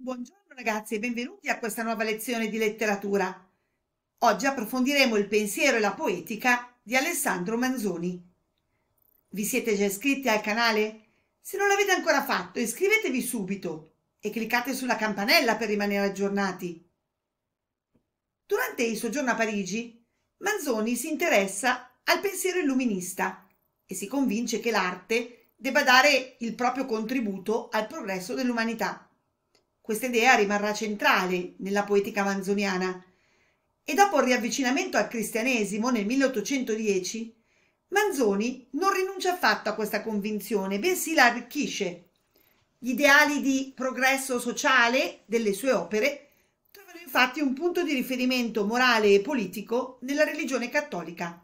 Buongiorno ragazzi e benvenuti a questa nuova lezione di letteratura. Oggi approfondiremo il pensiero e la poetica di Alessandro Manzoni. Vi siete già iscritti al canale? Se non l'avete ancora fatto, iscrivetevi subito e cliccate sulla campanella per rimanere aggiornati. Durante il soggiorno a Parigi, Manzoni si interessa al pensiero illuminista e si convince che l'arte debba dare il proprio contributo al progresso dell'umanità. Questa idea rimarrà centrale nella poetica manzoniana e dopo il riavvicinamento al cristianesimo nel 1810, Manzoni non rinuncia affatto a questa convinzione, bensì la arricchisce. Gli ideali di progresso sociale delle sue opere trovano infatti un punto di riferimento morale e politico nella religione cattolica.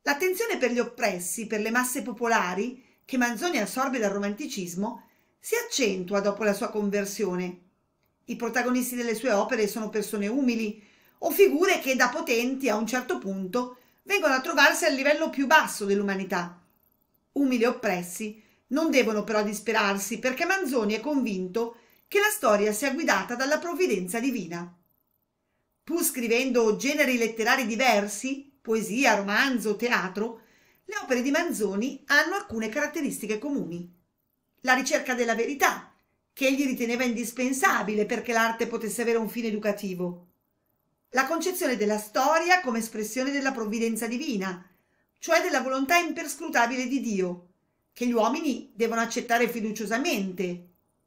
L'attenzione per gli oppressi, per le masse popolari, che Manzoni assorbe dal romanticismo, si accentua dopo la sua conversione. I protagonisti delle sue opere sono persone umili o figure che da potenti a un certo punto vengono a trovarsi al livello più basso dell'umanità. Umili e oppressi non devono però disperarsi perché Manzoni è convinto che la storia sia guidata dalla provvidenza divina. Pur scrivendo generi letterari diversi, poesia, romanzo, teatro, le opere di Manzoni hanno alcune caratteristiche comuni la ricerca della verità, che egli riteneva indispensabile perché l'arte potesse avere un fine educativo, la concezione della storia come espressione della provvidenza divina, cioè della volontà imperscrutabile di Dio, che gli uomini devono accettare fiduciosamente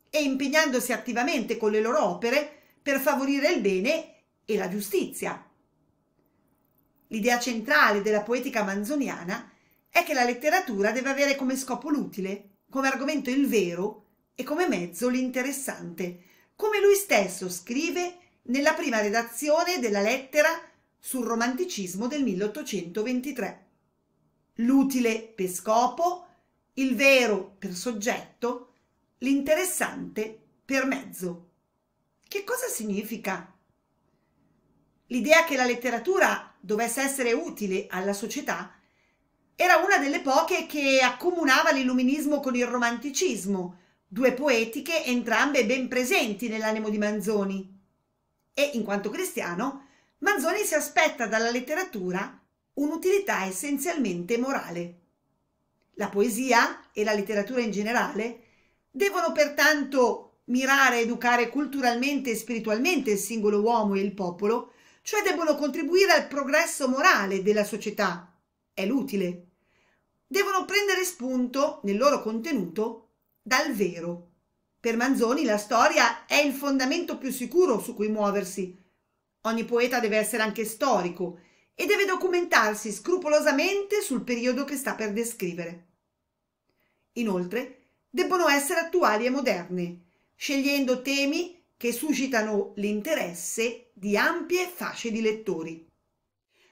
e impegnandosi attivamente con le loro opere per favorire il bene e la giustizia. L'idea centrale della poetica manzoniana è che la letteratura deve avere come scopo l'utile, come argomento il vero e come mezzo l'interessante, come lui stesso scrive nella prima redazione della lettera sul romanticismo del 1823. L'utile per scopo, il vero per soggetto, l'interessante per mezzo. Che cosa significa? L'idea che la letteratura dovesse essere utile alla società era una delle poche che accomunava l'illuminismo con il romanticismo, due poetiche entrambe ben presenti nell'animo di Manzoni. E in quanto cristiano, Manzoni si aspetta dalla letteratura un'utilità essenzialmente morale. La poesia e la letteratura in generale devono pertanto mirare a educare culturalmente e spiritualmente il singolo uomo e il popolo, cioè debbono contribuire al progresso morale della società. È l'utile devono prendere spunto nel loro contenuto dal vero. Per Manzoni la storia è il fondamento più sicuro su cui muoversi. Ogni poeta deve essere anche storico e deve documentarsi scrupolosamente sul periodo che sta per descrivere. Inoltre, debbono essere attuali e moderne, scegliendo temi che suscitano l'interesse di ampie fasce di lettori.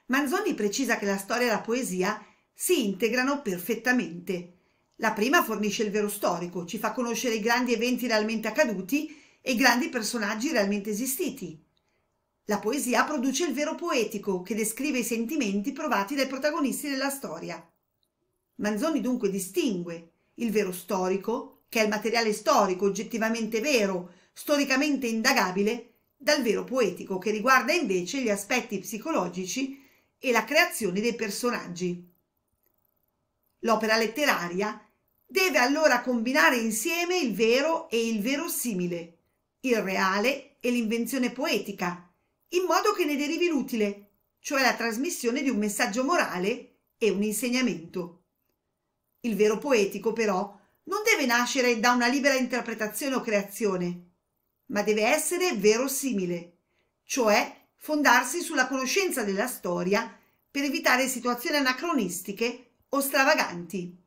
Manzoni precisa che la storia e la poesia si integrano perfettamente. La prima fornisce il vero storico, ci fa conoscere i grandi eventi realmente accaduti e i grandi personaggi realmente esistiti. La poesia produce il vero poetico, che descrive i sentimenti provati dai protagonisti della storia. Manzoni dunque distingue il vero storico, che è il materiale storico oggettivamente vero, storicamente indagabile, dal vero poetico, che riguarda invece gli aspetti psicologici e la creazione dei personaggi. L'opera letteraria deve allora combinare insieme il vero e il verosimile, il reale e l'invenzione poetica, in modo che ne derivi l'utile, cioè la trasmissione di un messaggio morale e un insegnamento. Il vero poetico, però, non deve nascere da una libera interpretazione o creazione, ma deve essere verosimile, cioè fondarsi sulla conoscenza della storia per evitare situazioni anacronistiche o stravaganti.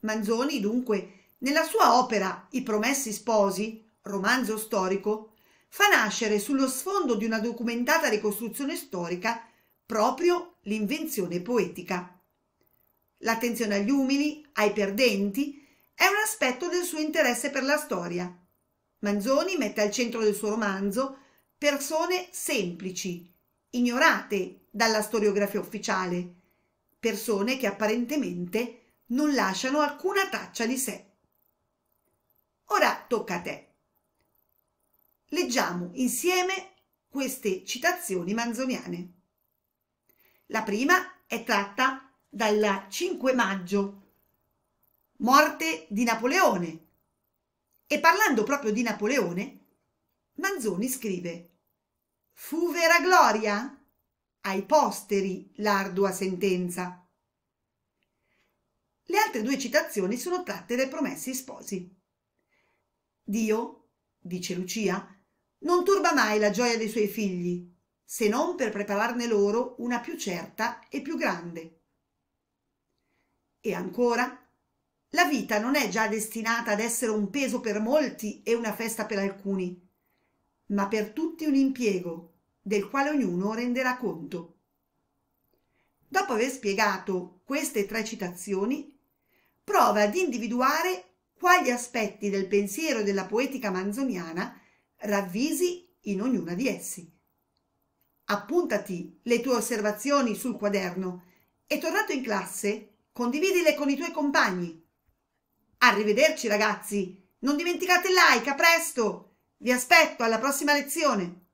Manzoni, dunque, nella sua opera I Promessi Sposi, romanzo storico, fa nascere sullo sfondo di una documentata ricostruzione storica proprio l'invenzione poetica. L'attenzione agli umili, ai perdenti, è un aspetto del suo interesse per la storia. Manzoni mette al centro del suo romanzo persone semplici, ignorate dalla storiografia ufficiale, persone che apparentemente non lasciano alcuna traccia di sé. Ora tocca a te. Leggiamo insieme queste citazioni manzoniane. La prima è tratta dal 5 maggio, morte di Napoleone. E parlando proprio di Napoleone, Manzoni scrive Fu vera gloria? ai posteri l'ardua sentenza. Le altre due citazioni sono tratte dai promessi sposi. Dio, dice Lucia, non turba mai la gioia dei suoi figli, se non per prepararne loro una più certa e più grande. E ancora, la vita non è già destinata ad essere un peso per molti e una festa per alcuni, ma per tutti un impiego, del quale ognuno renderà conto. Dopo aver spiegato queste tre citazioni, prova ad individuare quali aspetti del pensiero della poetica manzoniana ravvisi in ognuna di essi. Appuntati le tue osservazioni sul quaderno e tornato in classe condividile con i tuoi compagni. Arrivederci ragazzi, non dimenticate il like, a presto! Vi aspetto alla prossima lezione!